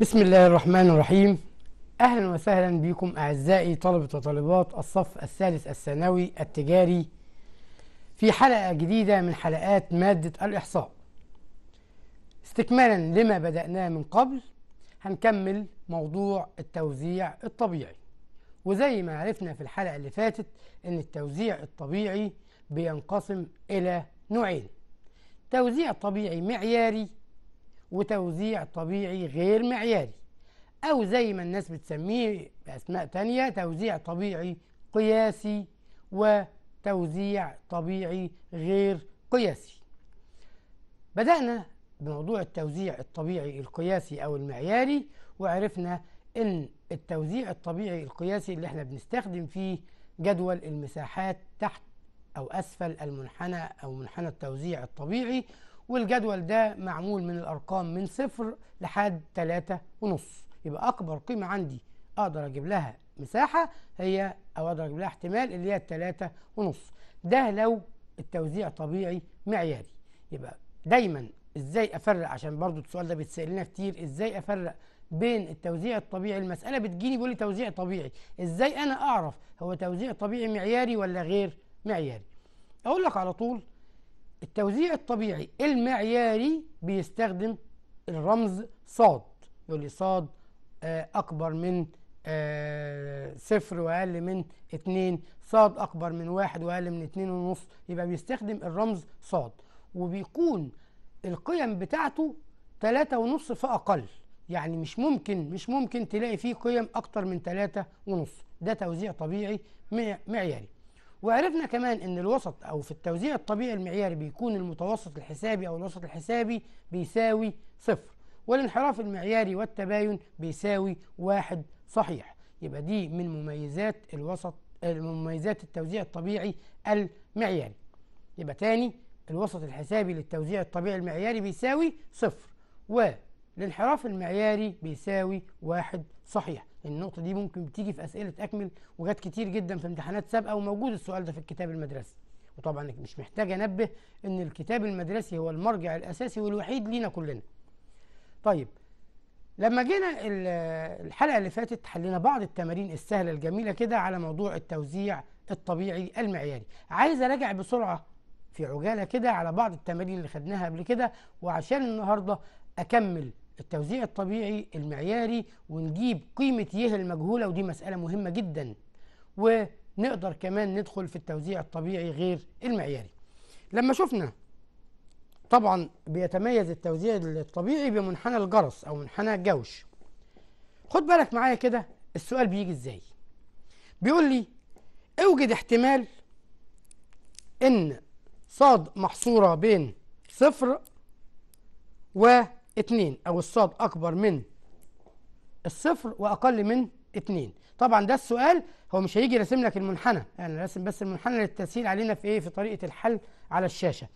بسم الله الرحمن الرحيم أهلا وسهلا بكم أعزائي طلبة وطالبات الصف الثالث الثانوي التجاري في حلقة جديدة من حلقات مادة الإحصاء استكمالا لما بدأناه من قبل هنكمل موضوع التوزيع الطبيعي وزي ما عرفنا في الحلقة اللي فاتت إن التوزيع الطبيعي بينقسم إلى نوعين توزيع طبيعي معياري وتوزيع طبيعي غير معياري أو زي ما الناس بتسميه بأسماء تانية توزيع طبيعي قياسي وتوزيع طبيعي غير قياسي بدأنا بموضوع التوزيع الطبيعي القياسي أو المعياري وعرفنا إن التوزيع الطبيعي القياسي اللي احنا بنستخدم فيه جدول المساحات تحت أو أسفل المنحنى أو منحنى التوزيع الطبيعي والجدول ده معمول من الأرقام من صفر لحد تلاتة ونص يبقى أكبر قيمة عندي أقدر أجيب لها مساحة هي أو أقدر أجيب لها احتمال اللي هي التلاتة ونص ده لو التوزيع طبيعي معياري يبقى دايما ازاي افرق عشان برضو السؤال ده بيتسال لنا كتير ازاي افرق بين التوزيع الطبيعي المساله بتجيني بيقول لي توزيع طبيعي ازاي انا اعرف هو توزيع طبيعي معياري ولا غير معياري اقول لك على طول التوزيع الطبيعي المعياري بيستخدم الرمز صاد يقول لي صاد آه، أكبر من آه، صفر وأقل من اتنين صاد أكبر من واحد وأقل من اتنين ونص يبقى بيستخدم الرمز صاد وبيكون القيم بتاعته تلاتة ونص فأقل يعني مش ممكن مش ممكن تلاقي فيه قيم أكتر من تلاتة ونص ده توزيع طبيعي معياري وعرفنا كمان ان الوسط او في التوزيع الطبيعي المعياري بيكون المتوسط الحسابي او الوسط الحسابي بيساوي صفر والانحراف المعياري والتباين بيساوي واحد صحيح يبقى دي من مميزات الوسط مميزات التوزيع الطبيعي المعياري يبقى تاني الوسط الحسابي للتوزيع الطبيعي المعياري بيساوي صفر والانحراف المعياري بيساوي واحد صحيح النقطه دي ممكن بتيجي في اسئله اكمل وجات كتير جدا في امتحانات سابقه وموجود السؤال ده في الكتاب المدرسي وطبعا مش محتاج انبه ان الكتاب المدرسي هو المرجع الاساسي والوحيد لينا كلنا طيب لما جينا الحلقه اللي فاتت حلينا بعض التمارين السهله الجميله كده على موضوع التوزيع الطبيعي المعياري عايز اراجع بسرعه في عجاله كده على بعض التمارين اللي خدناها قبل كده وعشان النهارده اكمل التوزيع الطبيعي المعياري ونجيب قيمة يه المجهولة ودي مسألة مهمة جدا ونقدر كمان ندخل في التوزيع الطبيعي غير المعياري لما شفنا طبعا بيتميز التوزيع الطبيعي بمنحنى الجرس أو منحنى الجوش خد بالك معايا كده السؤال بيجي ازاي بيقول لي اوجد احتمال ان صاد محصورة بين صفر و 2 أو الصاد أكبر من الصفر وأقل من 2 طبعا ده السؤال هو مش هيجي راسم لك المنحنى يعني أنا راسم بس المنحنى للتسهيل علينا في إيه في طريقة الحل على الشاشة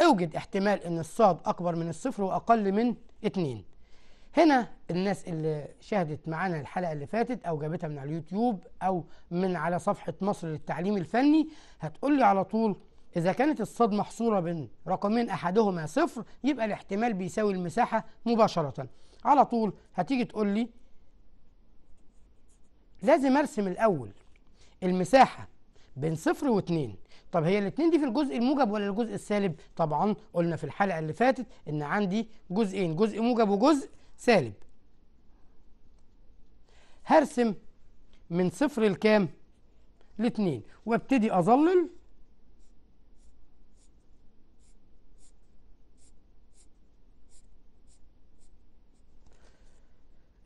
اوجد احتمال ان الصاد اكبر من الصفر واقل من 2 هنا الناس اللي شاهدت معانا الحلقه اللي فاتت او جابتها من على اليوتيوب او من على صفحه مصر للتعليم الفني هتقول لي على طول إذا كانت الصاد محصورة بين رقمين أحدهما صفر يبقى الاحتمال بيساوي المساحة مباشرة على طول هتيجي تقول لي لازم أرسم الأول المساحة بين صفر واتنين طب هي الاتنين دي في الجزء الموجب ولا الجزء السالب طبعا قلنا في الحلقة اللي فاتت إن عندي جزئين جزء موجب وجزء سالب هرسم من صفر لكام لاتنين وابتدي أظلل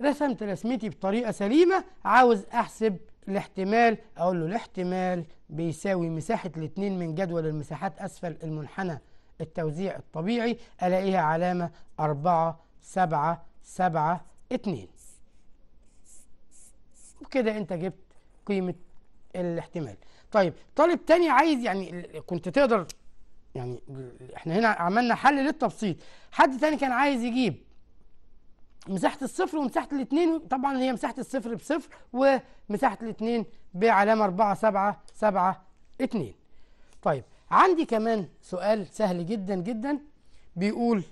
رسمت رسمتي بطريقة سليمة عاوز أحسب الاحتمال أقول له الاحتمال بيساوي مساحة الاتنين من جدول المساحات أسفل المنحنى التوزيع الطبيعي ألاقيها علامة أربعة سبعة سبعة اتنين وكده أنت جبت قيمة الاحتمال طيب طالب تاني عايز يعني كنت تقدر يعني احنا هنا عملنا حل للتبسيط حد تاني كان عايز يجيب مساحه الصفر ومساحه الاثنين طبعا هي مساحه الصفر بصفر ومساحه الاثنين بعلامه 4 7 7 2 طيب عندي كمان سؤال سهل جدا جدا بيقول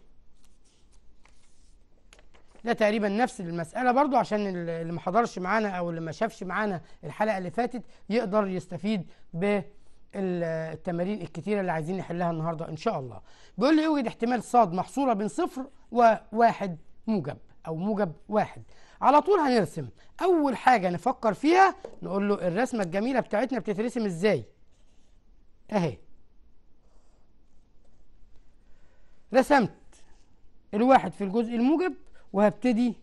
ده تقريبا نفس المسألة برضو عشان اللي ما حضرش معانا أو اللي ما شافش معانا الحلقة اللي فاتت يقدر يستفيد بالتمارين الكتيرة اللي عايزين نحلها النهاردة إن شاء الله بيقول لي يوجد احتمال صاد محصورة بين صفر وواحد موجب أو موجب واحد على طول هنرسم أول حاجة نفكر فيها نقول له الرسمة الجميلة بتاعتنا بتترسم إزاي أهي رسمت الواحد في الجزء الموجب وهبتدي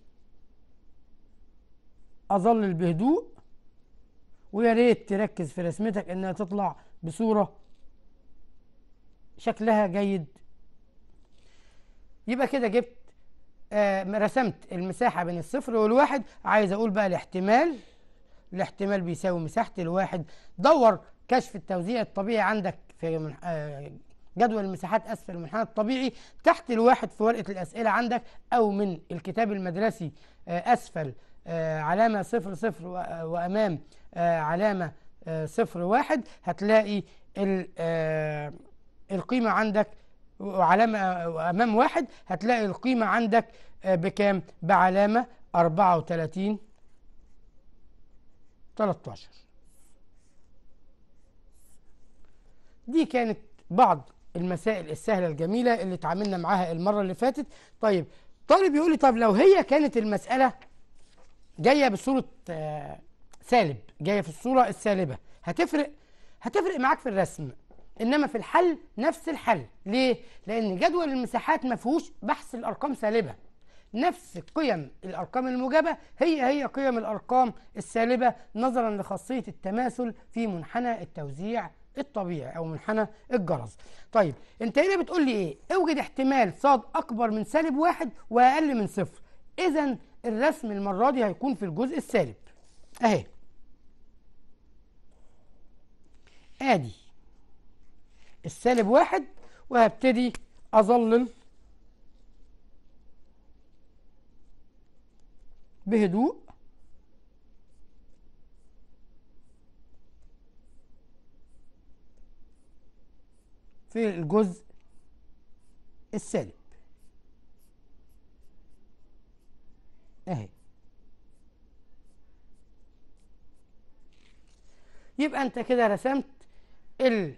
أظلل بهدوء ويا ريت تركز في رسمتك إنها تطلع بصورة شكلها جيد يبقى كده جبت آه، رسمت المساحة بين الصفر والواحد عايز أقول بقى الاحتمال الاحتمال بيساوي مساحة الواحد دور كشف التوزيع الطبيعي عندك في آه، جدول المساحات أسفل المنحنى الطبيعي تحت الواحد في ورقة الأسئلة عندك أو من الكتاب المدرسي آه، أسفل علامة صفر صفر وأمام علامة صفر واحد هتلاقي القيمة عندك وعلامة أمام واحد هتلاقي القيمة عندك آه، بكام؟ بعلامة 34 13 دي كانت بعض المسائل السهلة الجميلة اللي اتعاملنا معاها المرة اللي فاتت طيب طالب يقول لي طب لو هي كانت المسألة جاية بصورة آه، سالب جاية في الصورة السالبة هتفرق هتفرق معاك في الرسم انما في الحل نفس الحل ليه لان جدول المساحات ما فيهوش بحث الارقام سالبه نفس قيم الارقام الموجبه هي هي قيم الارقام السالبه نظرا لخاصيه التماثل في منحنى التوزيع الطبيعي او منحنى الجرس طيب انت هنا بتقول لي ايه اوجد احتمال صاد اكبر من سالب واحد واقل من صفر اذا الرسم المره دي هيكون في الجزء السالب اهي ادي السالب واحد وهبتدي أظلل بهدوء في الجزء السالب اهي يبقى انت كده رسمت ال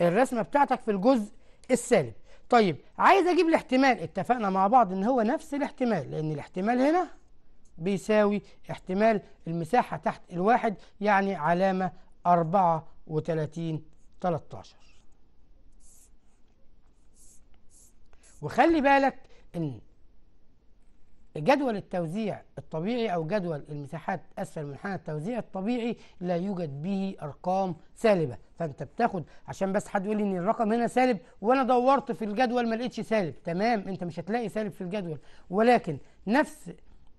الرسمه بتاعتك في الجزء السالب طيب عايز اجيب الاحتمال اتفقنا مع بعض ان هو نفس الاحتمال لان الاحتمال هنا بيساوي احتمال المساحة تحت الواحد يعني علامة 34 13 وخلي بالك ان جدول التوزيع الطبيعي أو جدول المساحات أسفل منحنى التوزيع الطبيعي لا يوجد به أرقام سالبة فأنت بتاخد عشان بس حد يقول لي إن الرقم هنا سالب وأنا دورت في الجدول ما لقيتش سالب تمام أنت مش هتلاقي سالب في الجدول ولكن نفس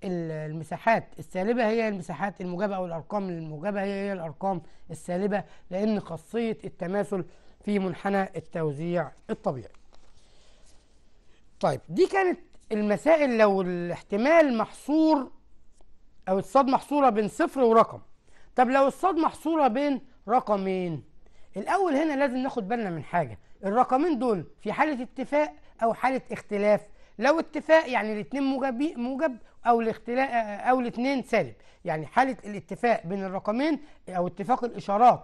المساحات السالبة هي المساحات الموجبة أو الأرقام الموجبة هي هي الأرقام السالبة لأن خاصية التماثل في منحنى التوزيع الطبيعي. طيب دي كانت المسائل لو الاحتمال محصور أو الصاد محصورة بين صفر ورقم طب لو الصاد محصورة بين رقمين الأول هنا لازم ناخد بالنا من حاجة الرقمين دول في حالة اتفاق أو حالة اختلاف لو اتفاق يعني الاثنين موجب موجب او الاختلاف او الاثنين سالب يعني حاله الاتفاق بين الرقمين او اتفاق الاشارات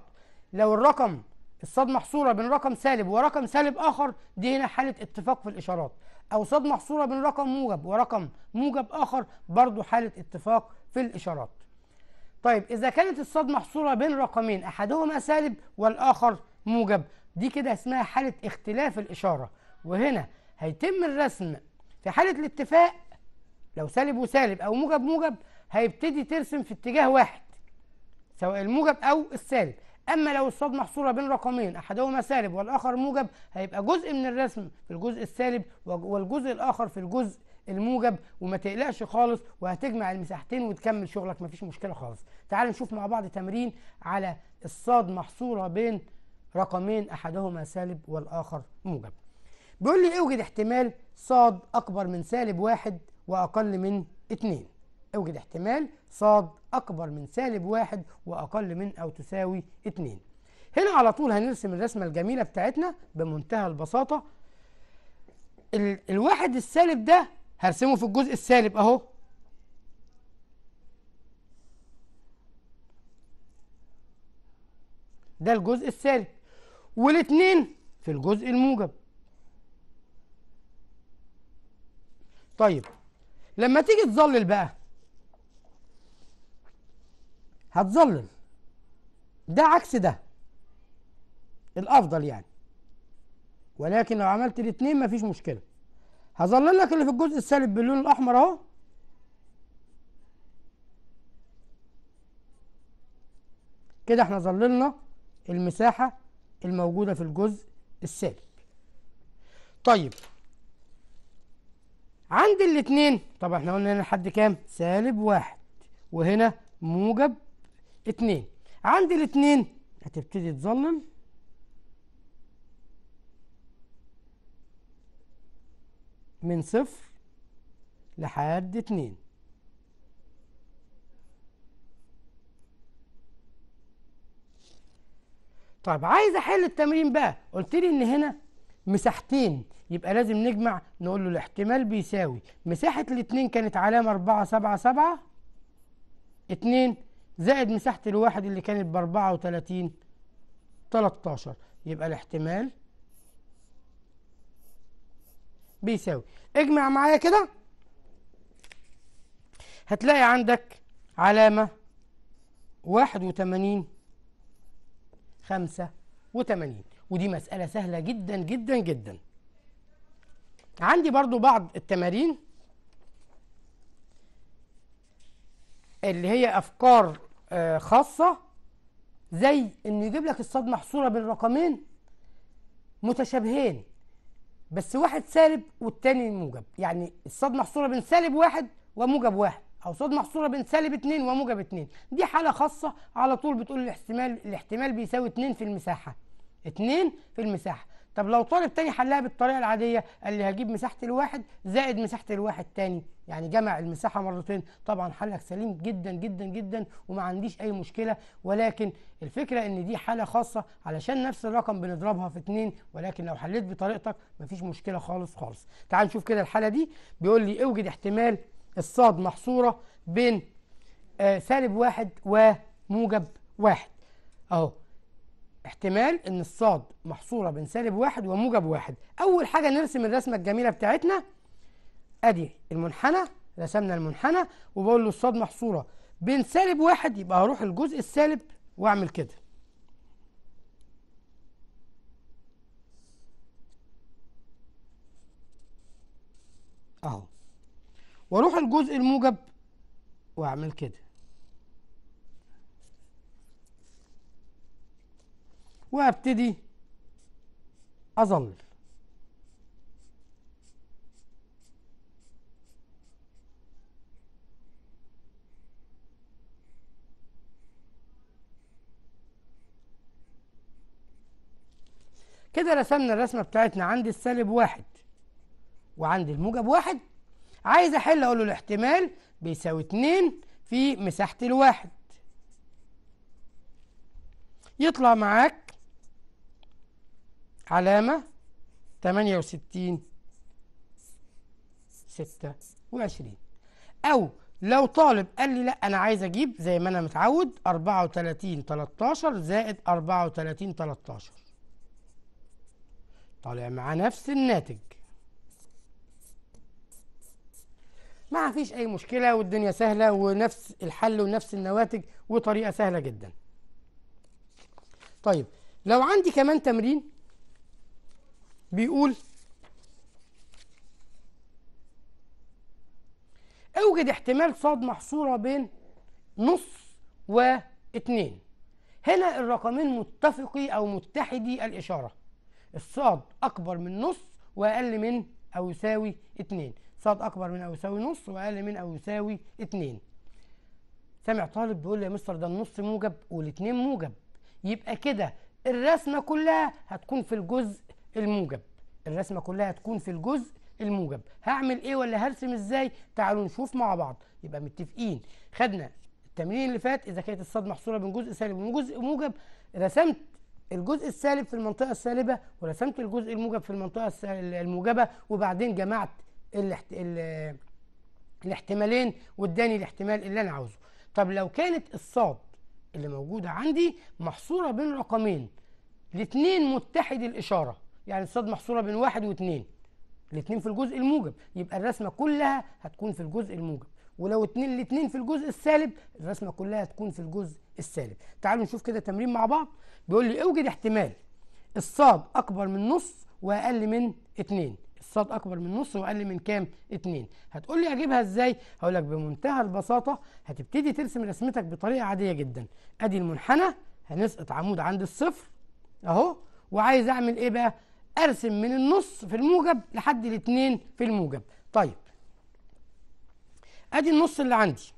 لو الرقم الصاد محصوره بين رقم سالب ورقم سالب اخر دي هنا حاله اتفاق في الاشارات أوصاد محصورة بين رقم موجب ورقم موجب آخر برضو حالة اتفاق في الإشارات طيب إذا كانت الصاد محصورة بين رقمين أحدهما سالب والآخر موجب دي كده اسمها حالة اختلاف الإشارة وهنا هيتم الرسم في حالة الاتفاق لو سالب وسالب أو موجب موجب هيبتدي ترسم في اتجاه واحد سواء الموجب أو السالب أما لو الصاد محصورة بين رقمين أحدهما سالب والآخر موجب هيبقى جزء من الرسم في الجزء السالب والجزء الآخر في الجزء الموجب وما تقلقش خالص وهتجمع المساحتين وتكمل شغلك مفيش مشكلة خالص تعال نشوف مع بعض تمرين على الصاد محصورة بين رقمين أحدهما سالب والآخر موجب بيقول لي اوجد إيه احتمال صاد أكبر من سالب واحد وأقل من اتنين أوجد احتمال صاد أكبر من سالب واحد وأقل من أو تساوي اتنين هنا على طول هنرسم الرسمة الجميلة بتاعتنا بمنتهى البساطة ال الواحد السالب ده هرسمه في الجزء السالب أهو ده الجزء السالب والاتنين في الجزء الموجب طيب لما تيجي تظلل بقى هتظلل ده عكس ده الافضل يعني ولكن لو عملت الاثنين مفيش مشكله هظلل لك اللي في الجزء السالب باللون الاحمر اهو كده احنا ظللنا المساحه الموجوده في الجزء السالب طيب عند الاثنين طب احنا قلنا هنا لحد كام سالب واحد وهنا موجب اتنين عند الاتنين هتبتدي تظلم من صفر لحد اتنين طيب عايز احل التمرين بقى قلت لي ان هنا مساحتين يبقى لازم نجمع نقول له الاحتمال بيساوي مساحة الاتنين كانت علامة أربعة سبعة سبعة اتنين زائد مساحة الواحد اللي كانت بأربعة وتلاتين 13 يبقى الاحتمال بيساوي اجمع معايا كده هتلاقي عندك علامة واحد وتمانين خمسة وتمانين ودي مسألة سهلة جدا جدا جدا عندي برضو بعض التمارين اللي هي افكار آه، خاصه زي انه يجيب لك الصاد محصوره بين رقمين متشابهين بس واحد سالب والتاني موجب يعني الصاد محصوره بين سالب واحد وموجب واحد او صاد محصوره بين سالب اتنين وموجب اتنين دي حاله خاصه على طول بتقول الاحتمال الاحتمال بيساوي اتنين في المساحه اتنين في المساحه طب لو طالب تاني حلها بالطريقه العاديه قال لي هجيب مساحه الواحد زائد مساحه الواحد تاني يعني جمع المساحه مرتين طبعا حلك سليم جدا جدا جدا وما عنديش اي مشكله ولكن الفكره ان دي حاله خاصه علشان نفس الرقم بنضربها في اتنين ولكن لو حليت بطريقتك مفيش مشكله خالص خالص تعال نشوف كده الحاله دي بيقول لي اوجد احتمال الصاد محصوره بين آه سالب واحد وموجب واحد اهو احتمال ان الصاد محصوره بين سالب واحد وموجب واحد اول حاجه نرسم الرسمه الجميله بتاعتنا ادي المنحنى رسمنا المنحنى وبقول له الصاد محصوره بين سالب واحد يبقى هروح الجزء السالب واعمل كده اهو واروح الجزء الموجب واعمل كده وهبتدي اظلل كده رسمنا الرسمة بتاعتنا عند السالب واحد وعند الموجب واحد عايز احل اقول له الاحتمال بيساوي اتنين في مساحة الواحد يطلع معاك علامة 68 26 أو لو طالب قال لي لا أنا عايز أجيب زي ما أنا متعود 34 13 زائد 34 13 طالع مع نفس الناتج ما فيش أي مشكلة والدنيا سهلة ونفس الحل ونفس النواتج وطريقة سهلة جدا طيب لو عندي كمان تمرين بيقول اوجد احتمال صاد محصورة بين نص واتنين هنا الرقمين متفقي او متحدي الاشارة الصاد اكبر من نص واقل من او يساوي اتنين صاد اكبر من او يساوي نص واقل من او يساوي اتنين سامع طالب بيقول لي يا مستر ده النص موجب والاتنين موجب يبقى كده الرسمه كلها هتكون في الجزء الموجب الرسمه كلها هتكون في الجزء الموجب هعمل ايه ولا هرسم ازاي تعالوا نشوف مع بعض يبقى متفقين خدنا التمرين اللي فات اذا كانت الصاد محصوره بين جزء سالب وجزء موجب رسمت الجزء السالب في المنطقه السالبه ورسمت الجزء الموجب في المنطقه الموجبه وبعدين جمعت الاحت... ال... الاحتمالين واداني الاحتمال اللي انا عاوزه طب لو كانت الصاد اللي موجوده عندي محصوره بين رقمين الاثنين متحد الاشاره يعني الصاد محصوره بين واحد واثنين الاثنين في الجزء الموجب يبقى الرسمه كلها هتكون في الجزء الموجب ولو اتنين الاتنين في الجزء السالب الرسمه كلها هتكون في الجزء السالب تعالوا نشوف كده تمرين مع بعض بيقول لي اوجد احتمال الصاد اكبر من نص واقل من اتنين الصاد اكبر من نص واقل من كام اتنين هتقول لي اجيبها ازاي هقول لك بمنتهى البساطه هتبتدي ترسم رسمتك بطريقه عاديه جدا ادي المنحنى هنسقط عمود عند الصفر اهو وعايز اعمل ايه بقى ارسم من النص في الموجب لحد الاثنين في الموجب طيب ادي النص اللي عندي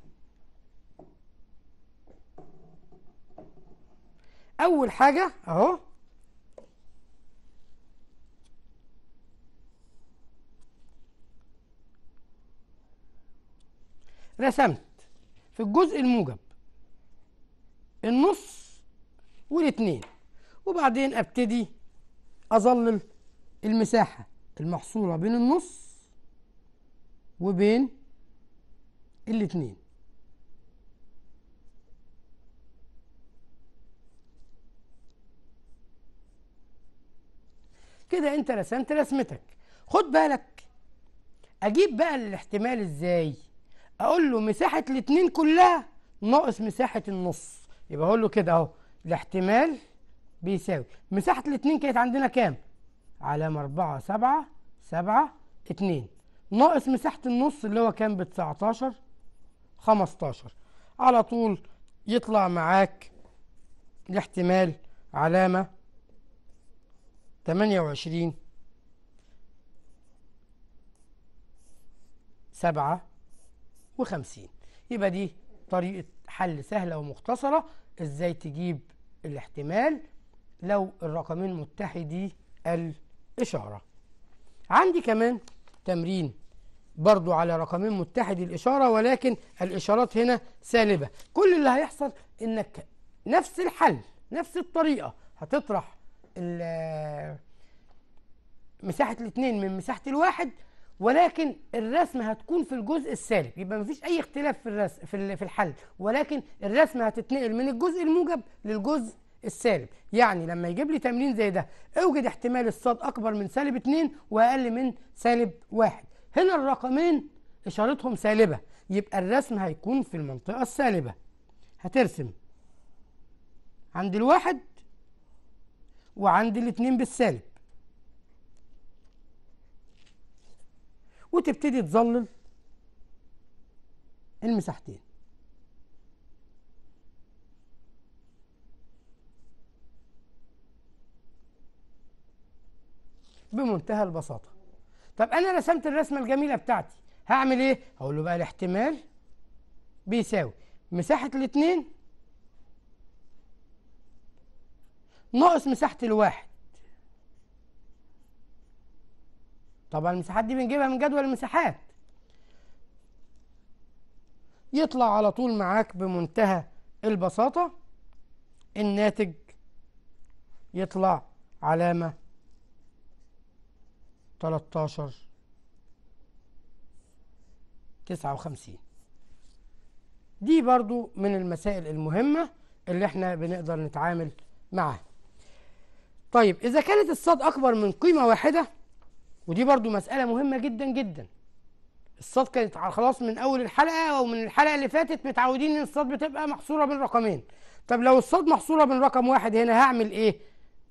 اول حاجه اهو رسمت في الجزء الموجب النص والاثنين وبعدين ابتدي أظلل المساحة المحصورة بين النص وبين الاتنين كده انت رسمت رسمتك خد بالك اجيب بقى الاحتمال ازاي اقول له مساحه الاتنين كلها ناقص مساحه النص يبقى اقول له كده اهو الاحتمال بيساوي مساحة الاتنين كانت عندنا كام؟ علامة أربعة سبعة سبعة اتنين ناقص مساحة النص اللي هو كام بتسعتاشر خمستاشر على طول يطلع معاك الاحتمال علامة تمانية وعشرين سبعة وخمسين يبقى دي طريقة حل سهلة ومختصرة ازاي تجيب الاحتمال لو الرقمين متحدي الإشارة عندي كمان تمرين برضو على رقمين متحدي الإشارة ولكن الإشارات هنا سالبة كل اللي هيحصل إنك نفس الحل نفس الطريقة هتطرح مساحة الاثنين من مساحة الواحد ولكن الرسم هتكون في الجزء السالب يبقى مفيش أي اختلاف في الرسم في الحل ولكن الرسم هتتنقل من الجزء الموجب للجزء السالب يعني لما يجيب لي تمرين زي ده اوجد احتمال الصاد اكبر من سالب 2 واقل من سالب 1 هنا الرقمين اشارتهم سالبه يبقى الرسم هيكون في المنطقه السالبه هترسم عند الواحد وعند الاتنين بالسالب وتبتدي تظلل المساحتين بمنتهى البساطه طب انا رسمت الرسمه الجميله بتاعتي هعمل ايه هقول له بقى الاحتمال بيساوي مساحه الاثنين ناقص مساحه الواحد طبعا المساحات دي بنجيبها من جدول المساحات يطلع على طول معاك بمنتهى البساطة الناتج يطلع علامة 13 59 دي برضو من المسائل المهمة اللي احنا بنقدر نتعامل معها طيب إذا كانت الصاد أكبر من قيمة واحدة ودي برضو مسألة مهمة جدا جدا الصاد كانت خلاص من أول الحلقة أو من الحلقة اللي فاتت متعودين إن الصاد بتبقى محصورة بين رقمين طب لو الصاد محصورة بين رقم واحد هنا هعمل إيه؟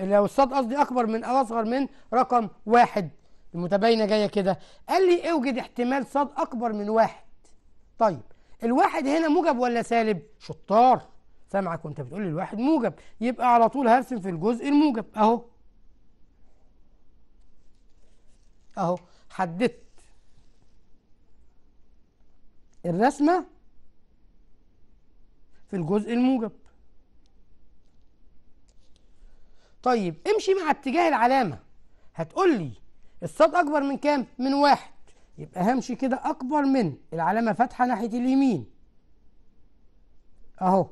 لو الصاد قصدي أكبر من أو أصغر من رقم واحد المتباينة جاية كده قال لي اوجد احتمال صاد أكبر من واحد طيب الواحد هنا موجب ولا سالب شطار سامعك وانت بتقول لي الواحد موجب يبقى على طول هرسم في الجزء الموجب اهو اهو حددت الرسمة في الجزء الموجب طيب امشي مع اتجاه العلامة هتقول لي الصاد أكبر من كام؟ من واحد يبقى همشي كده أكبر من العلامة فاتحة ناحية اليمين أهو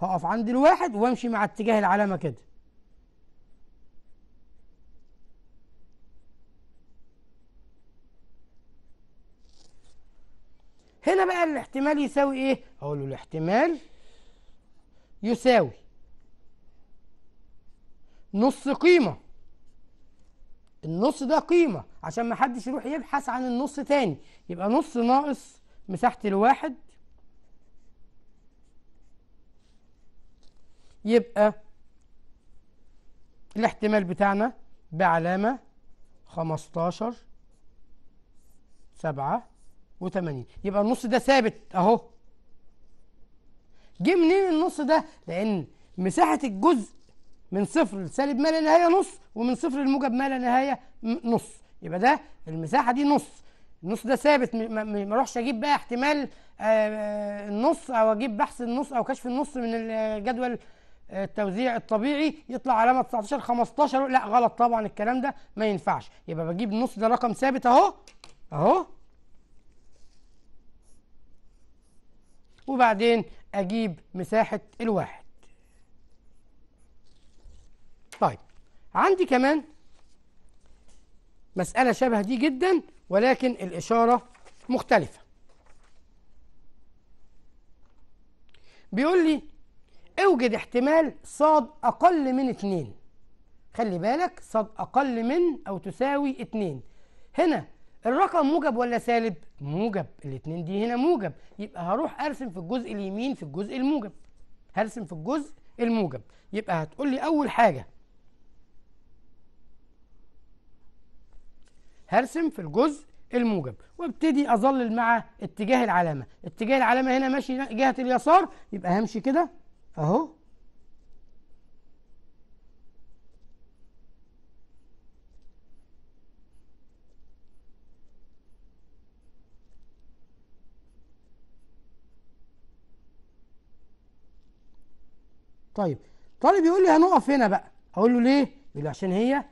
هقف عند الواحد وامشي مع اتجاه العلامة كده هنا بقى الاحتمال يساوي ايه؟ اقول له الاحتمال يساوي نص قيمه النص ده قيمة عشان ما حدش يروح يبحث عن النص تاني يبقى نص ناقص مساحة الواحد يبقى الاحتمال بتاعنا بعلامة 15 سبعة وثمانين يبقى النص ده ثابت اهو جه منين النص ده لان مساحة الجزء من صفر لسالب ما لا نهاية نص ومن صفر لموجب ما لا نهاية نص يبقى ده المساحة دي نص النص ده ثابت ما اروحش اجيب بقى احتمال آه، آه، النص او اجيب بحث النص او كشف النص من الجدول آه، التوزيع الطبيعي يطلع علامه 19 15 لا غلط طبعا الكلام ده ما ينفعش يبقى بجيب النص ده رقم ثابت اهو اهو وبعدين اجيب مساحه الواحد طيب عندي كمان مسألة شبه دي جدا ولكن الإشارة مختلفة بيقول لي اوجد احتمال صاد أقل من اتنين خلي بالك صاد أقل من أو تساوي اتنين هنا الرقم موجب ولا سالب؟ موجب الاتنين دي هنا موجب يبقى هروح أرسم في الجزء اليمين في الجزء الموجب هرسم في الجزء الموجب يبقى هتقول لي أول حاجة هرسم في الجزء الموجب وابتدي اظلل مع اتجاه العلامه اتجاه العلامه هنا ماشي جهه اليسار يبقى همشي كده اهو طيب طالب يقول لي هنقف هنا بقى اقول له ليه يقول لي عشان هي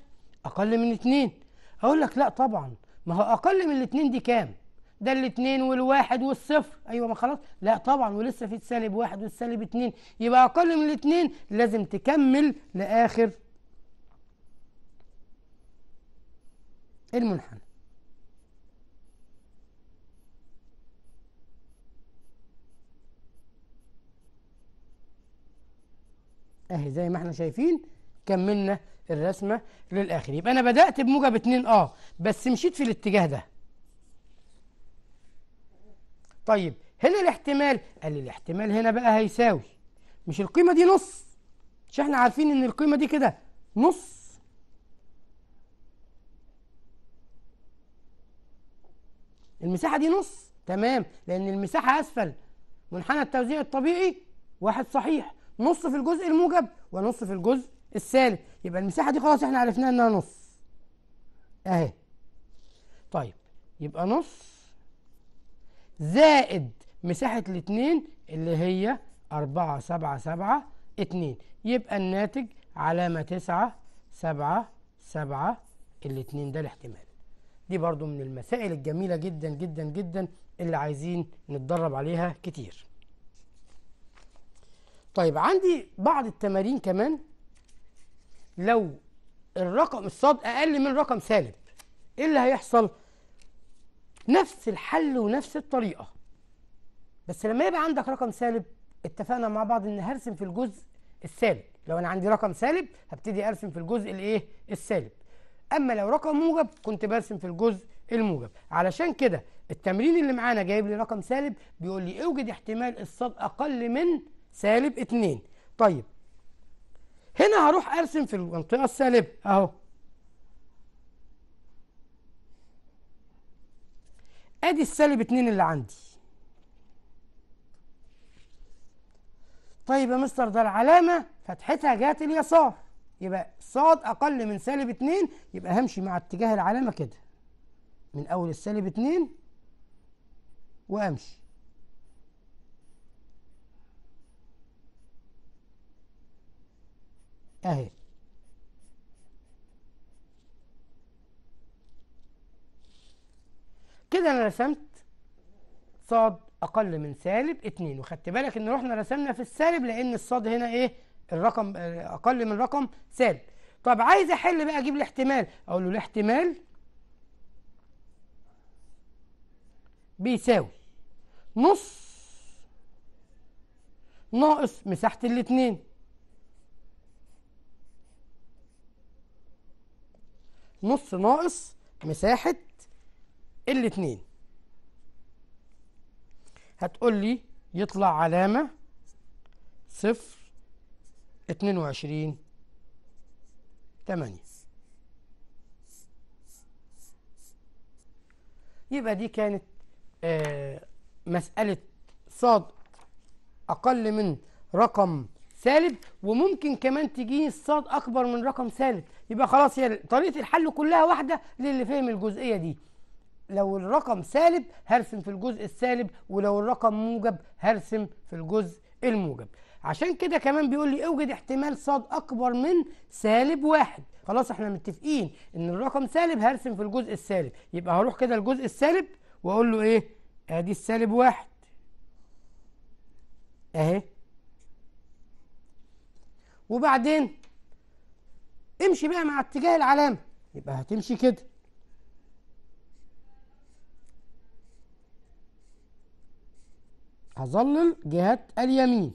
اقل من اتنين هقول لك لا طبعا ما هو اقل من الاثنين دي كام ده الاثنين والواحد والصفر ايوه ما خلاص لا طبعا ولسه في السالب واحد والسالب اتنين يبقى اقل من الاثنين لازم تكمل لاخر المنحنى اهي زي ما احنا شايفين كملنا الرسمة للآخر يبقى أنا بدأت بموجب 2 آه بس مشيت في الاتجاه ده طيب هنا الاحتمال قال لي الاحتمال هنا بقى هيساوي مش القيمة دي نص مش احنا عارفين ان القيمة دي كده نص المساحة دي نص تمام لأن المساحة أسفل منحنى التوزيع الطبيعي واحد صحيح نص في الجزء الموجب ونص في الجزء السالب يبقى المساحة دي خلاص احنا عرفناها انها نص اهي طيب يبقى نص زائد مساحة الاتنين اللي هي أربعة سبعة سبعة اتنين يبقى الناتج علامة تسعة سبعة سبعة الاتنين ده الاحتمال دي برضو من المسائل الجميلة جدا جدا جدا اللي عايزين نتدرب عليها كتير طيب عندي بعض التمارين كمان لو الرقم الصاد اقل من رقم سالب ايه اللي هيحصل نفس الحل ونفس الطريقه بس لما يبقى عندك رقم سالب اتفقنا مع بعض ان هرسم في الجزء السالب لو انا عندي رقم سالب هبتدي ارسم في الجزء الايه السالب اما لو رقم موجب كنت برسم في الجزء الموجب علشان كده التمرين اللي معانا جايب لي رقم سالب بيقول لي اوجد احتمال الصاد اقل من سالب 2 طيب هنا هروح ارسم في المنطقه السالبه اهو ادي السالب 2 اللي عندي طيب يا مستر ده العلامه فتحتها جهه اليسار يبقى صاد اقل من سالب 2 يبقى همشي مع اتجاه العلامه كده من اول السالب 2 وامشي اهي كده انا رسمت صاد اقل من سالب 2 وخدت بالك ان رحنا رسمنا في السالب لان الصاد هنا ايه الرقم اقل من رقم سالب طب عايز احل بقى اجيب الاحتمال اقول له الاحتمال بيساوي نص ناقص مساحه الاثنين نص ناقص مساحة الاتنين هتقول لي يطلع علامة صفر اتنين وعشرين تمانية يبقى دي كانت آه مسألة صاد أقل من رقم سالب وممكن كمان تجيني الصاد أكبر من رقم سالب يبقى خلاص هي طريقه الحل كلها واحده للي فهم الجزئيه دي لو الرقم سالب هرسم في الجزء السالب ولو الرقم موجب هرسم في الجزء الموجب عشان كده كمان بيقول لي اوجد احتمال صاد اكبر من سالب واحد خلاص احنا متفقين ان الرقم سالب هرسم في الجزء السالب يبقى هروح كده الجزء السالب واقول له ايه ادي السالب واحد اهي وبعدين امشي بقى مع اتجاه العلامة يبقى هتمشي كده هظلل جهة اليمين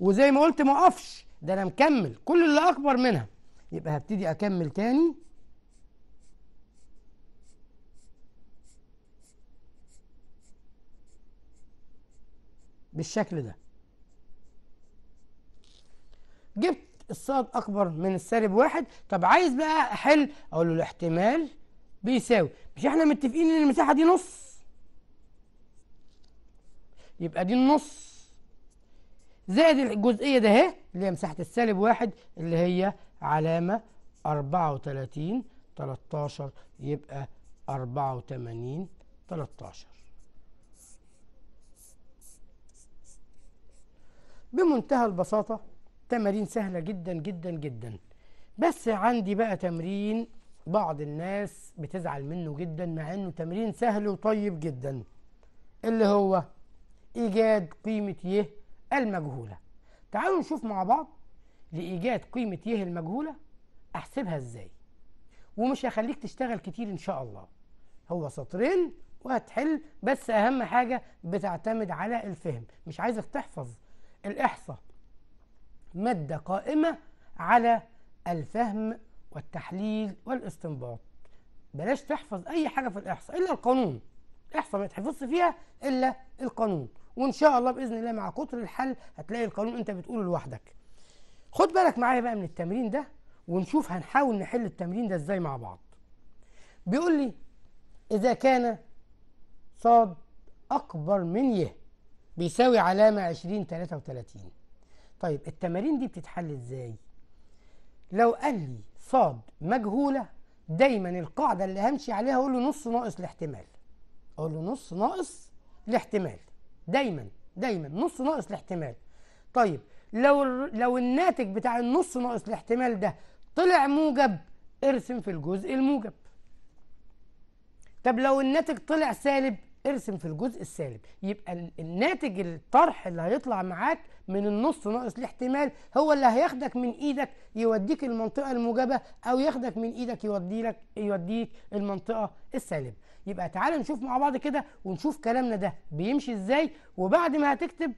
وزي ما قلت ما اقفش ده انا مكمل كل اللي اكبر منها يبقى هبتدي اكمل تاني بالشكل ده جبت الصاد اكبر من السالب واحد طب عايز بقى احل اقول له الاحتمال بيساوي مش احنا متفقين ان المساحه دي نص يبقى دي النص زائد الجزئيه ده اهي اللي هي مساحه السالب واحد اللي هي علامه 34 13 يبقى 84 13 بمنتهى البساطه تمارين سهلة جدا جدا جدا بس عندي بقى تمرين بعض الناس بتزعل منه جدا مع انه تمرين سهل وطيب جدا اللي هو ايجاد قيمة ي المجهولة تعالوا نشوف مع بعض لايجاد قيمة ي المجهولة احسبها ازاي ومش هخليك تشتغل كتير ان شاء الله هو سطرين وهتحل بس اهم حاجة بتعتمد على الفهم مش عايزك تحفظ الاحصاء مادة قائمة على الفهم والتحليل والاستنباط بلاش تحفظ أي حاجة في الإحصاء إلا القانون الإحصاء ما يتحفظش فيها إلا القانون وإن شاء الله بإذن الله مع كتر الحل هتلاقي القانون أنت بتقوله لوحدك خد بالك معايا بقى من التمرين ده ونشوف هنحاول نحل التمرين ده إزاي مع بعض بيقول لي إذا كان صاد أكبر من ي بيساوي علامة 20 33 طيب التمارين دي بتتحل ازاي لو قال لي صاد مجهولة دايما القاعدة اللي همشي عليها اقول له نص ناقص الاحتمال اقول له نص ناقص الاحتمال دايما دايما نص ناقص الاحتمال طيب لو لو الناتج بتاع النص ناقص الاحتمال ده طلع موجب ارسم في الجزء الموجب طب لو الناتج طلع سالب ارسم في الجزء السالب يبقى الناتج الطرح اللي هيطلع معاك من النص ناقص الاحتمال هو اللي هياخدك من ايدك يوديك المنطقه الموجبه او ياخدك من ايدك يودي لك يوديك المنطقه السالبه يبقى تعالى نشوف مع بعض كده ونشوف كلامنا ده بيمشي ازاي وبعد ما هتكتب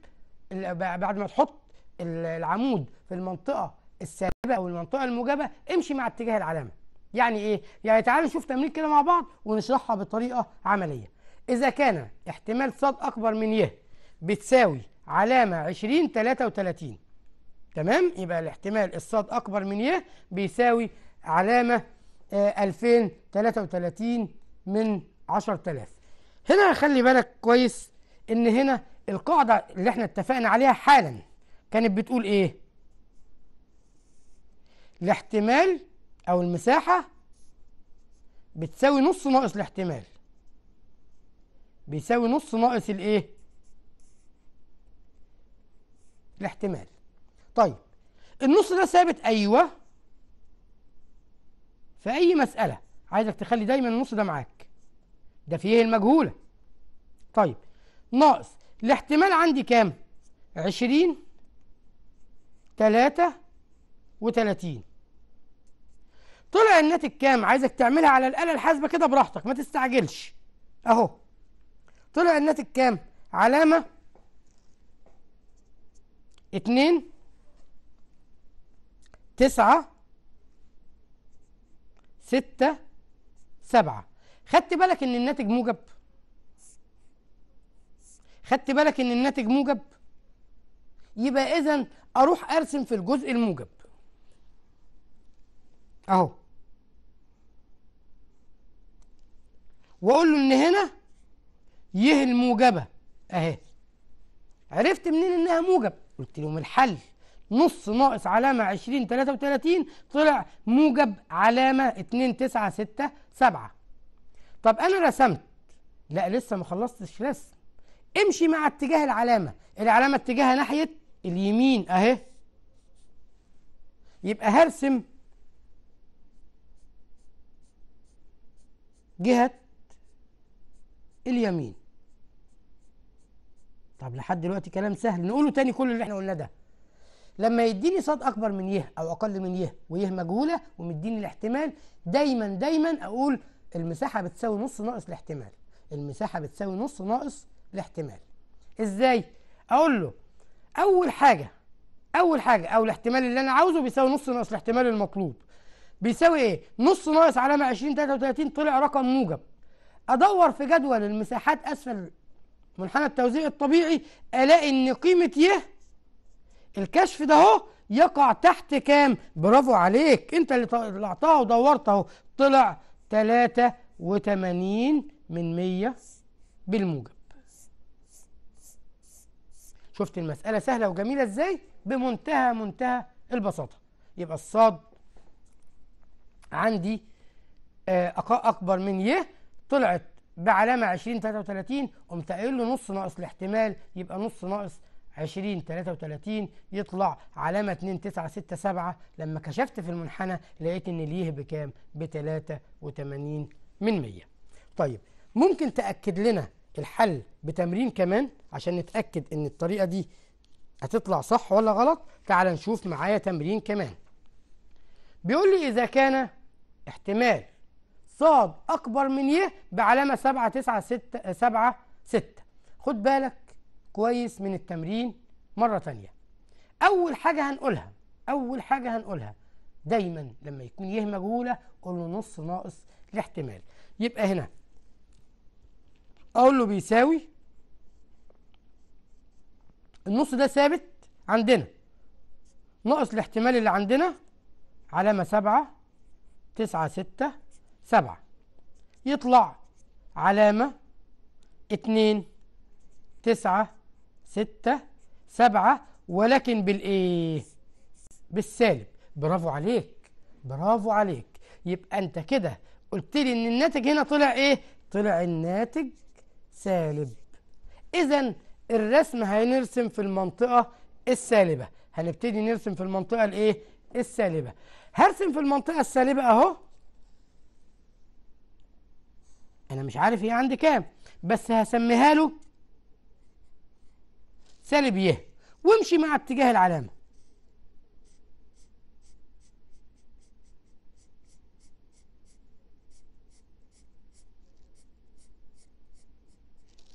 بعد ما تحط العمود في المنطقه السالبه او المنطقه الموجبه امشي مع اتجاه العلامه يعني ايه يعني تعال نشوف تمرين كده مع بعض ونشرحها بطريقه عمليه إذا كان احتمال ص أكبر من ي بتساوي علامة 20 33 تمام يبقى الاحتمال الصاد أكبر من ي بيساوي علامة 2033 آه، من 10000 هنا خلي بالك كويس إن هنا القاعدة اللي احنا اتفقنا عليها حالا كانت بتقول إيه؟ الاحتمال أو المساحة بتساوي نص ناقص الاحتمال بيساوي نص ناقص الايه الاحتمال طيب النص ده ثابت ايوه في اي مساله عايزك تخلي دايما النص ده معاك ده فيه المجهوله طيب ناقص الاحتمال عندي كام عشرين تلاتة وتلاتين طلع الناتج كام عايزك تعملها على الآلة الحاسبة كده براحتك ما تستعجلش أهو طلع الناتج كام علامة اتنين تسعة ستة سبعة خدت بالك ان الناتج موجب خدت بالك ان الناتج موجب يبقى اذا اروح ارسم في الجزء الموجب اهو واقول له ان هنا يه الموجبة أهي عرفت منين إنها موجب قلت لهم الحل نص ناقص علامة 20 33 طلع موجب علامة 2 9 6 7 طب أنا رسمت لا لسه ما خلصتش رسم امشي مع اتجاه العلامة العلامة اتجاهها ناحية اليمين أهي يبقى هرسم جهة اليمين طب لحد دلوقتي كلام سهل نقوله تاني كل اللي احنا قلناه ده لما يديني صاد اكبر من يه او اقل من يه ويه مجهوله ومديني الاحتمال دايما دايما اقول المساحه بتساوي نص ناقص الاحتمال المساحه بتساوي نص ناقص الاحتمال ازاي اقول له اول حاجه اول حاجه او الاحتمال اللي انا عاوزه بيساوي نص ناقص الاحتمال المطلوب بيساوي ايه نص ناقص علامه 20 33 طلع رقم موجب ادور في جدول المساحات اسفل منحنى التوزيع الطبيعي الاقي ان قيمه ي الكشف ده اهو يقع تحت كام برافو عليك انت اللي طلعتها ودورت اهو طلع 83 من 100 بالموجب شفت المسألة سهلة وجميلة ازاي بمنتهى منتهى البساطة يبقى الصاد عندي آه، أكبر من ي طلعت بعلامة 20 33 قمت قايل له نص ناقص الاحتمال يبقى نص ناقص 20 33 يطلع علامة 2 9 6 7 لما كشفت في المنحنى لقيت إن ليه بكام؟ ب 83 من 100. طيب ممكن تأكد لنا الحل بتمرين كمان عشان نتأكد إن الطريقة دي هتطلع صح ولا غلط؟ تعال نشوف معايا تمرين كمان. بيقول لي إذا كان احتمال ص أكبر من ي بعلامة سبعة تسعة ستة سبعة ستة خد بالك كويس من التمرين مرة تانية أول حاجة هنقولها أول حاجة هنقولها دايما لما يكون ي مجهولة قول له نص ناقص الاحتمال يبقى هنا أقول له بيساوي النص ده ثابت عندنا ناقص الاحتمال اللي عندنا علامة سبعة تسعة ستة سبعة يطلع علامة اتنين تسعة ستة سبعة ولكن بالإيه؟ بالسالب برافو عليك برافو عليك يبقى أنت كده قلت لي إن الناتج هنا طلع إيه؟ طلع الناتج سالب إذا الرسم هنرسم في المنطقة السالبة هنبتدي نرسم في المنطقة الإيه؟ السالبة هرسم في المنطقة السالبة أهو انا مش عارف هي عند كام بس هسميها له سالب ي وامشي مع اتجاه العلامه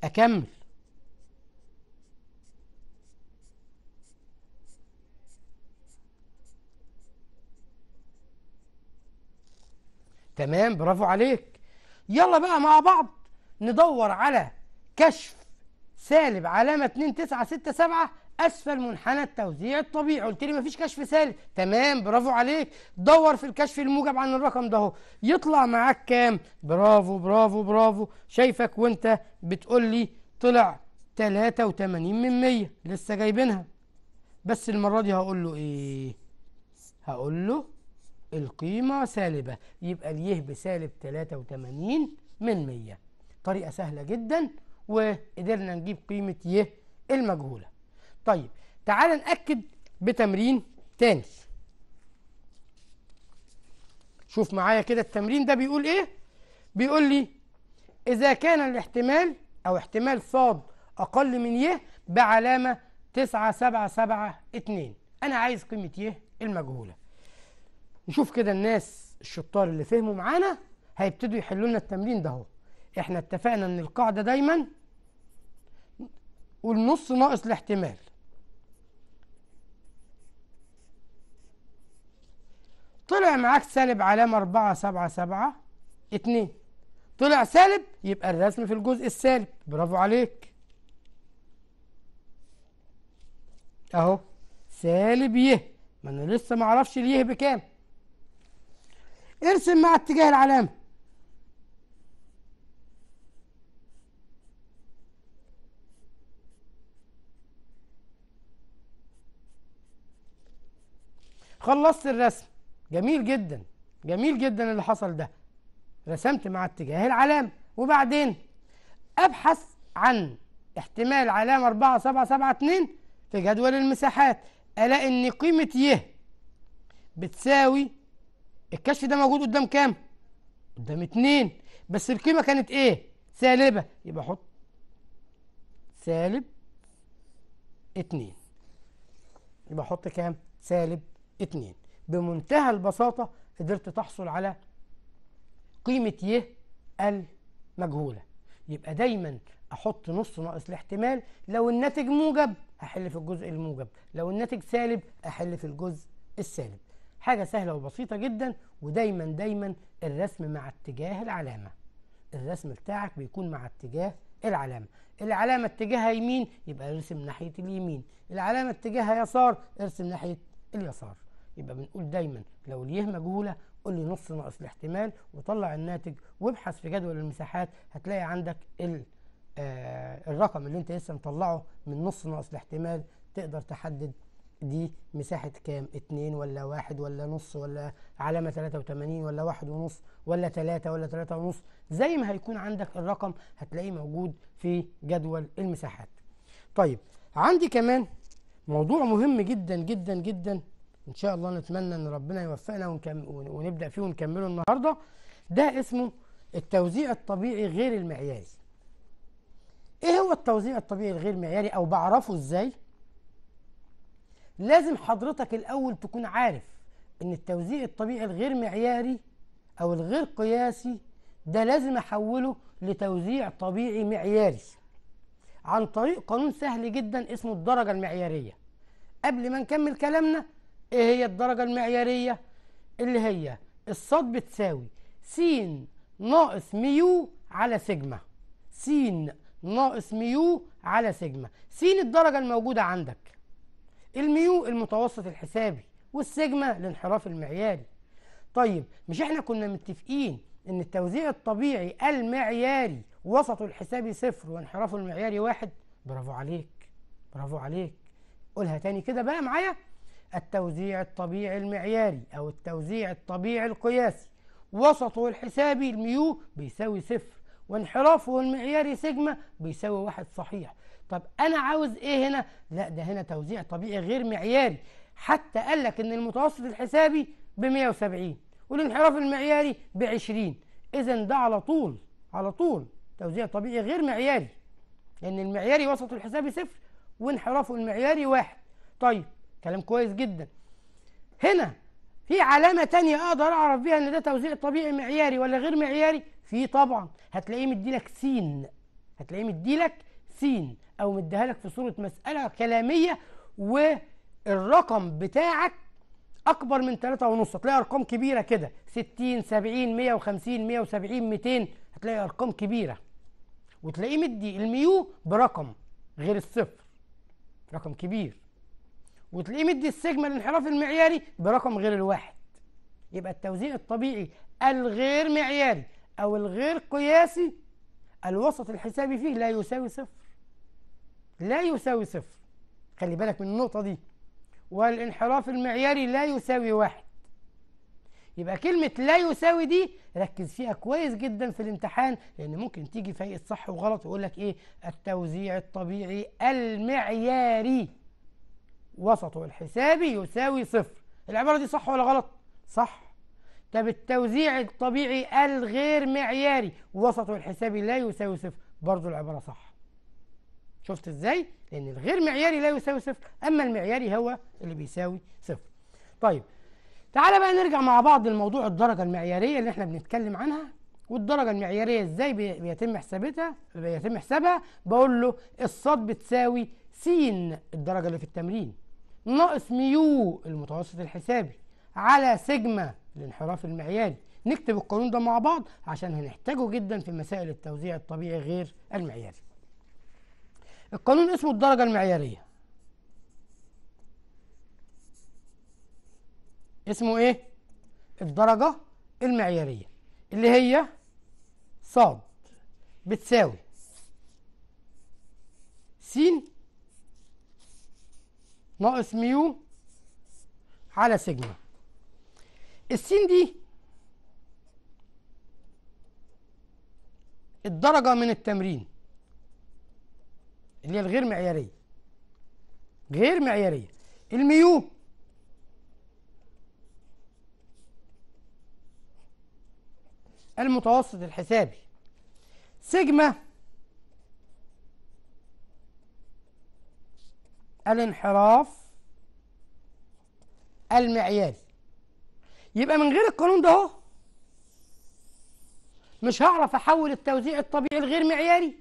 اكمل تمام برافو عليك يلا بقى مع بعض ندور على كشف سالب علامة 2967 أسفل منحنى التوزيع الطبيعي قلت لي مفيش كشف سالب تمام برافو عليك دور في الكشف الموجب عن الرقم ده اهو يطلع معاك كام برافو برافو برافو شايفك وانت بتقول لي طلع 83 من 100 لسه جايبينها بس المرة دي هقول له ايه هقول له القيمة سالبة يبقى اليه بسالب 83 من 100 طريقة سهلة جدا وقدرنا نجيب قيمة ي المجهولة طيب تعال نأكد بتمرين تاني شوف معايا كده التمرين ده بيقول ايه بيقول لي إذا كان الاحتمال أو احتمال صاد أقل من ي بعلامة 9772 أنا عايز قيمة ي المجهولة نشوف كده الناس الشطار اللي فهموا معانا هيبتدوا يحلوا لنا التمرين ده اهو احنا اتفقنا ان القاعده دايما والنص ناقص الاحتمال طلع معاك سالب علامة 4 7 7 2 طلع سالب يبقى الرسم في الجزء السالب برافو عليك اهو سالب ي ما انا لسه ما اعرفش ي بكام ارسم مع اتجاه العلامة خلصت الرسم جميل جدا جميل جدا اللي حصل ده رسمت مع اتجاه العلامة وبعدين أبحث عن احتمال علامة 4 7 7 2 في جدول المساحات ألاقي إن قيمة ي بتساوي الكشف ده موجود قدام كام قدام اتنين بس القيمة كانت ايه سالبة يبقى احط سالب اتنين يبقى احط كام سالب اتنين بمنتهى البساطة قدرت تحصل على قيمة ي المجهولة يبقى دايما احط نص ناقص الاحتمال لو الناتج موجب احل في الجزء الموجب لو الناتج سالب احل في الجزء السالب حاجة سهلة وبسيطة جدا ودايما دايما الرسم مع اتجاه العلامة الرسم بتاعك بيكون مع اتجاه العلامة العلامة اتجاهها يمين يبقى ارسم ناحية اليمين العلامة اتجاهها يسار ارسم ناحية اليسار يبقى بنقول دايما لو اليه مجهولة قول لي نص ناقص الاحتمال وطلع الناتج وابحث في جدول المساحات هتلاقي عندك ال آه الرقم اللي انت لسه مطلعه من نص ناقص الاحتمال تقدر تحدد دي مساحة كام اتنين ولا واحد ولا نص ولا علامة تلاتة وتمانين ولا واحد ونص ولا تلاتة ولا تلاتة ونص زي ما هيكون عندك الرقم هتلاقيه موجود في جدول المساحات طيب عندي كمان موضوع مهم جدا جدا جدا ان شاء الله نتمنى ان ربنا يوفقنا ونبدا فيه ونكمله النهارده ده اسمه التوزيع الطبيعي غير المعياري ايه هو التوزيع الطبيعي الغير معياري او بعرفه ازاي لازم حضرتك الأول تكون عارف إن التوزيع الطبيعي الغير معياري أو الغير قياسي ده لازم أحوله لتوزيع طبيعي معياري عن طريق قانون سهل جدا اسمه الدرجة المعيارية قبل ما نكمل كلامنا إيه هي الدرجة المعيارية اللي هي الصاد بتساوي س ناقص ميو على سيجما س ناقص ميو على سيجما س الدرجة الموجودة عندك الميو المتوسط الحسابي والسيجما الانحراف المعياري طيب مش احنا كنا متفقين ان التوزيع الطبيعي المعياري وسطه الحسابي صفر وانحرافه المعياري واحد برافو عليك برافو عليك قولها تاني كده بقى معايا التوزيع الطبيعي المعياري او التوزيع الطبيعي القياسي وسطه الحسابي الميو بيساوي صفر وانحرافه المعياري سيجما بيساوي واحد صحيح طب انا عاوز ايه هنا لا ده هنا توزيع طبيعي غير معياري حتى قال لك ان المتوسط الحسابي ب 170 والانحراف المعياري ب 20 اذا ده على طول على طول توزيع طبيعي غير معياري لان المعياري وسط الحسابي صفر وانحرافه المعياري واحد طيب كلام كويس جدا هنا في علامة تانية أقدر أعرف بيها إن ده توزيع طبيعي معياري ولا غير معياري؟ في طبعًا هتلاقيه مديلك سين هتلاقيه مديلك سين او مديها لك في صوره مساله كلاميه والرقم بتاعك اكبر من 3.5 هتلاقي ارقام كبيره كده 60 70 150 170 200 هتلاقي ارقام كبيره وتلاقيه مدي الميو برقم غير الصفر رقم كبير وتلاقيه مدي السيجما الانحراف المعياري برقم غير الواحد يبقى التوزيع الطبيعي الغير معياري او الغير قياسي الوسط الحسابي فيه لا يساوي صفر لا يساوي صفر خلي بالك من النقطة دي والانحراف المعياري لا يساوي واحد يبقى كلمة لا يساوي دي ركز فيها كويس جدا في الامتحان لأن ممكن تيجي فايقة صح وغلط ويقول لك إيه التوزيع الطبيعي المعياري وسطه الحسابي يساوي صفر العبارة دي صح ولا غلط؟ صح طب التوزيع الطبيعي الغير معياري وسطه الحسابي لا يساوي صفر برضه العبارة صح شفت ازاي؟ لأن الغير معياري لا يساوي صفر أما المعياري هو اللي بيساوي صفر. طيب تعالى بقى نرجع مع بعض لموضوع الدرجة المعيارية اللي احنا بنتكلم عنها والدرجة المعيارية ازاي بيتم حسابتها بيتم حسابها بقول له الصاد بتساوي س الدرجة اللي في التمرين ناقص ميو المتوسط الحسابي على سيجما الانحراف المعياري نكتب القانون ده مع بعض عشان هنحتاجه جدا في مسائل التوزيع الطبيعي غير المعياري القانون اسمه الدرجة المعيارية اسمه ايه الدرجة المعيارية اللي هي صاد بتساوي س ناقص ميو على سيجما السين دي الدرجة من التمرين اللي هي الغير معياريه غير معياريه الميو المتوسط الحسابي سيجما الانحراف المعياري يبقى من غير القانون ده اهو مش هعرف احول التوزيع الطبيعي لغير معياري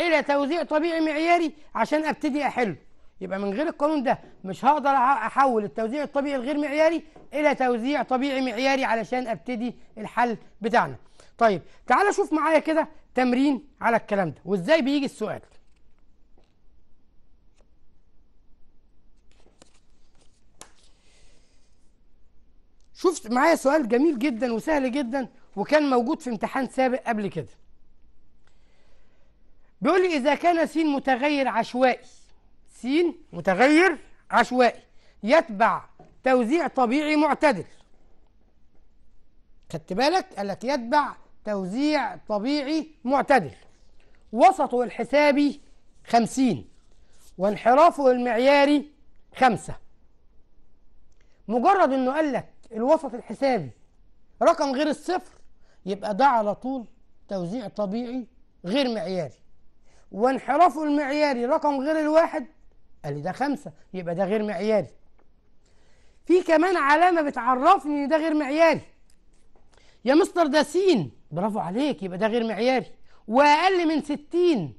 الى توزيع طبيعي معياري عشان ابتدي احله يبقى من غير القانون ده مش هقدر احول التوزيع الطبيعي الغير معياري الى توزيع طبيعي معياري علشان ابتدي الحل بتاعنا طيب تعال شوف معايا كده تمرين على الكلام ده وازاي بيجي السؤال شوف معايا سؤال جميل جدا وسهل جدا وكان موجود في امتحان سابق قبل كده بيقول لي إذا كان س متغير عشوائي س متغير عشوائي يتبع توزيع طبيعي معتدل خدت بالك؟ قال لك يتبع توزيع طبيعي معتدل وسطه الحسابي خمسين وانحرافه المعياري خمسة مجرد انه قال لك الوسط الحسابي رقم غير الصفر يبقى ده على طول توزيع طبيعي غير معياري وانحرافه المعياري رقم غير الواحد قال لي ده خمسة يبقى ده غير معياري في كمان علامة بتعرفني ان ده غير معياري يا مستر ده سين برافو عليك يبقى ده غير معياري واقل من 60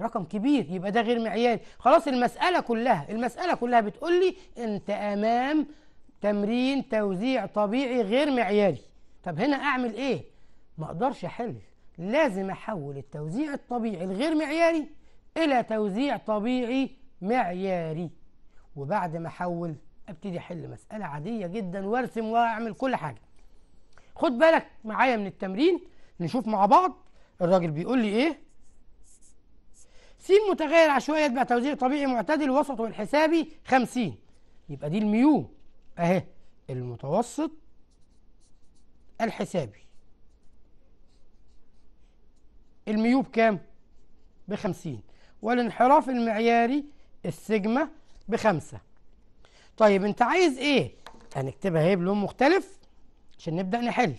رقم كبير يبقى ده غير معياري خلاص المسألة كلها المسألة كلها بتقول لي انت امام تمرين توزيع طبيعي غير معياري طب هنا اعمل ايه ما اقدرش احل لازم أحول التوزيع الطبيعي الغير معياري إلى توزيع طبيعي معياري وبعد ما أحول أبتدي أحل مسألة عادية جدا وأرسم وأعمل كل حاجة خد بالك معايا من التمرين نشوف مع بعض الراجل بيقول لي إيه س متغير عشوائي يتبع توزيع طبيعي معتدل وسطه الحسابي 50 يبقى دي الميو أهي المتوسط الحسابي الميوب كام بخمسين والانحراف المعياري السيجما بخمسة طيب انت عايز ايه هنكتبها اهي بلون مختلف عشان نبدأ نحل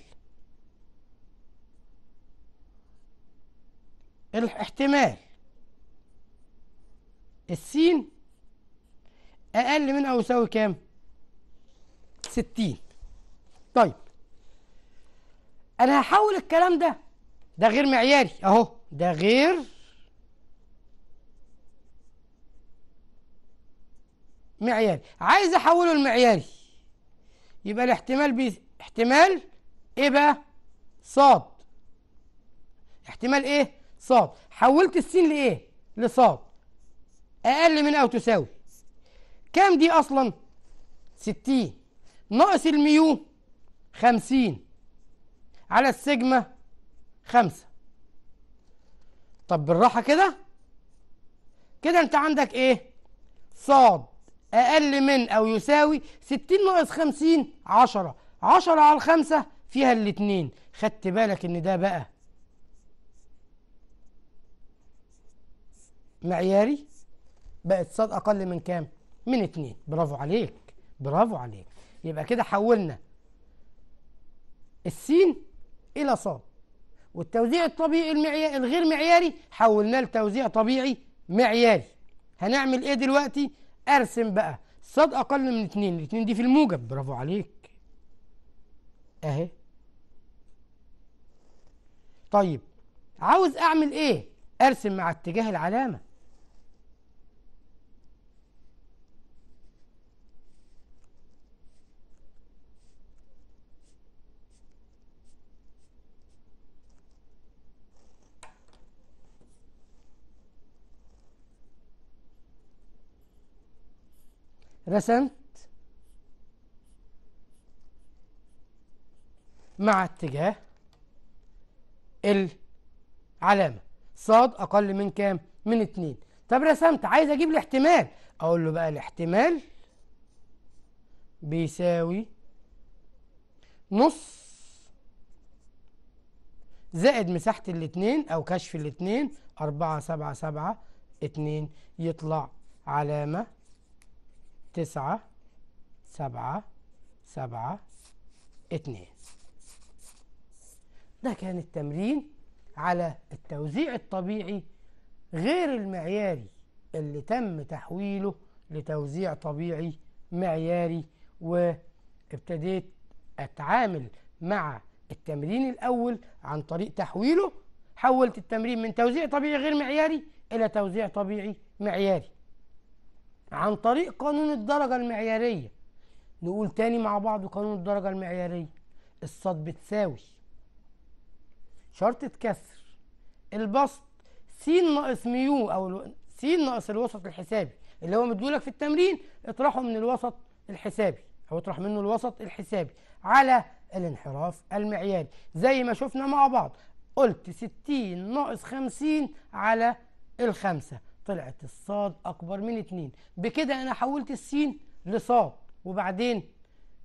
الاحتمال السين اقل من او يساوي كام ستين طيب انا هحول الكلام ده ده غير معياري اهو ده غير معياري عايز احوله لمعياري يبقى الاحتمال بي احتمال ايه بقى صاد احتمال ايه صاد حولت السين لايه لصاد اقل من او تساوي كام دي اصلا ستين ناقص الميو خمسين على السيجما خمسة طب بالراحة كده كده أنت عندك إيه صاد أقل من أو يساوي 60 ناقص 50 10 10 على الخمسة فيها الاتنين خدت بالك إن ده بقى معياري بقت صاد أقل من كام؟ من اتنين برافو عليك برافو عليك يبقى كده حولنا السين إلى صاد والتوزيع الطبيعي المعياري الغير معياري حولناه لتوزيع طبيعي معياري هنعمل ايه دلوقتي ارسم بقى صاد اقل من اتنين الاتنين دي في الموجب برافو عليك اهي طيب عاوز اعمل ايه ارسم مع اتجاه العلامه رسمت مع اتجاه العلامة صاد أقل من كام؟ من اتنين طب رسمت عايز أجيب الاحتمال أقول له بقى الاحتمال بيساوي نص زائد مساحة الاتنين أو كشف الاتنين أربعة سبعة سبعة اتنين يطلع علامة تسعة سبعة سبعة اتنين ده كان التمرين على التوزيع الطبيعي غير المعياري اللي تم تحويله لتوزيع طبيعي معياري وابتديت أتعامل مع التمرين الأول عن طريق تحويله حولت التمرين من توزيع طبيعي غير معياري إلى توزيع طبيعي معياري عن طريق قانون الدرجة المعيارية نقول تاني مع بعض قانون الدرجة المعيارية الصاد بتساوي شرطة كسر البسط س ناقص ميو أو س ناقص الوسط الحسابي اللي هو مديهولك في التمرين اطرحه من الوسط الحسابي أو اطرح منه الوسط الحسابي على الانحراف المعياري زي ما شفنا مع بعض قلت 60 ناقص 50 على الخمسة طلعت الصاد أكبر من اتنين بكده أنا حولت السين لصاد وبعدين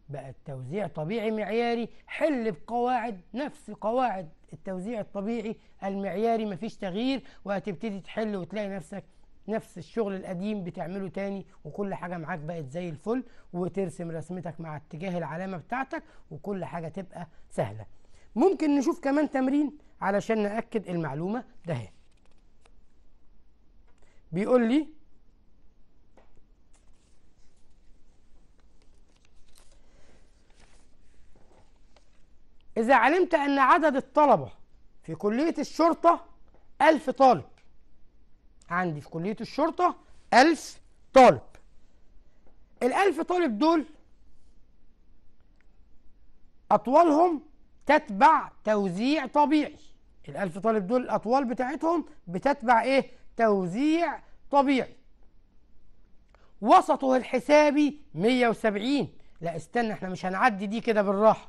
بقى التوزيع طبيعي معياري حل بقواعد نفس قواعد التوزيع الطبيعي المعياري مفيش تغيير وهتبتدي تحل وتلاقي نفسك نفس الشغل القديم بتعمله تاني وكل حاجة معاك بقت زي الفل وترسم رسمتك مع اتجاه العلامة بتاعتك وكل حاجة تبقى سهلة ممكن نشوف كمان تمرين علشان نأكد المعلومة ده هي. بيقول لي إذا علمت أن عدد الطلبة في كلية الشرطة ألف طالب عندي في كلية الشرطة ألف طالب الألف طالب دول أطوالهم تتبع توزيع طبيعي الألف طالب دول الأطوال بتاعتهم بتتبع إيه؟ توزيع طبيعي وسطه الحسابي 170 لا استنى احنا مش هنعدي دي كده بالراحة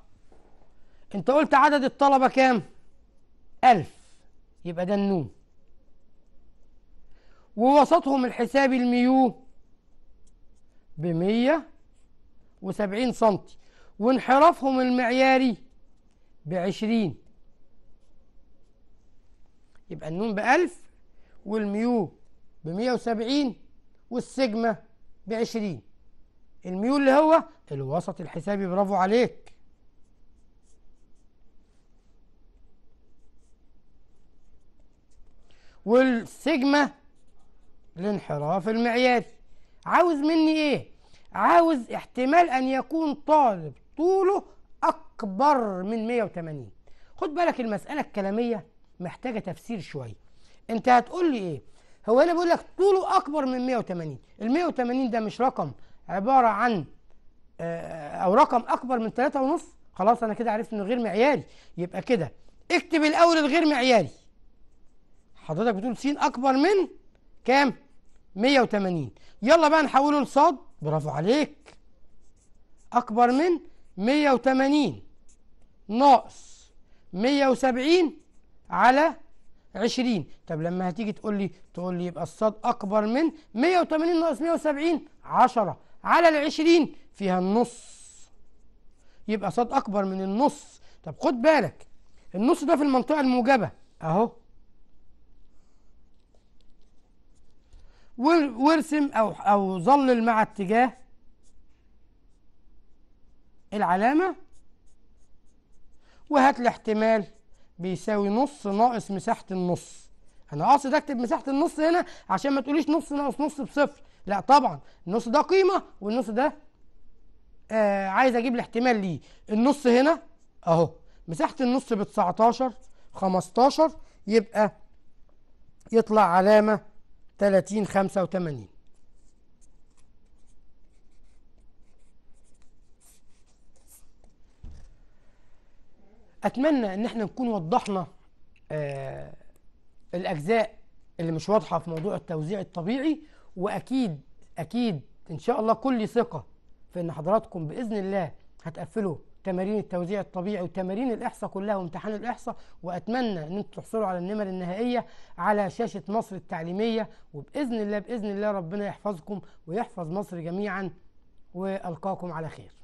انت قلت عدد الطلبة كام ألف يبقى ده النون ووسطهم الحسابي الميو بمية وسبعين سنتي وانحرافهم المعياري بعشرين يبقى النون بألف والميو ب 170 والسيجما ب 20 الميو اللي هو الوسط الحسابي برافو عليك والسيجما الانحراف المعياري عاوز مني ايه عاوز احتمال ان يكون طالب طوله اكبر من 180 خد بالك المساله الكلاميه محتاجه تفسير شويه انت هتقول لي ايه هو هنا بيقول لك طوله اكبر من 180 ال 180 ده مش رقم عباره عن آه، او رقم اكبر من 3.5 خلاص انا كده عرفت انه غير معياري يبقى كده اكتب الاول الغير معياري حضرتك بتقول س اكبر من كام 180 يلا بقى نحوله ص برافو عليك اكبر من 180 ناقص 170 على 20 طب لما هتيجي تقول لي تقول لي يبقى الصاد اكبر من 180 ناقص 170 10 على ال 20 فيها النص يبقى صاد اكبر من النص طب خد بالك النص ده في المنطقه الموجبه اهو وارسم او او ظلل مع اتجاه العلامه وهات الاحتمال بيساوي نص ناقص مساحه النص انا قاصد اكتب مساحه النص هنا عشان ما تقوليش نص ناقص نص بصفر لا طبعا النص ده قيمه والنص ده آه عايز اجيب الاحتمال ليه النص هنا اهو مساحه النص ب 19 15 يبقى يطلع علامه 30 85 اتمنى ان احنا نكون وضحنا آه الاجزاء اللي مش واضحه في موضوع التوزيع الطبيعي واكيد اكيد ان شاء الله كل ثقه في ان حضراتكم باذن الله هتقفلوا تمارين التوزيع الطبيعي وتمارين الاحصاء كلها وامتحان الاحصاء واتمنى ان انتم تحصلوا على النمر النهائيه على شاشه مصر التعليميه وباذن الله باذن الله ربنا يحفظكم ويحفظ مصر جميعا والقاكم على خير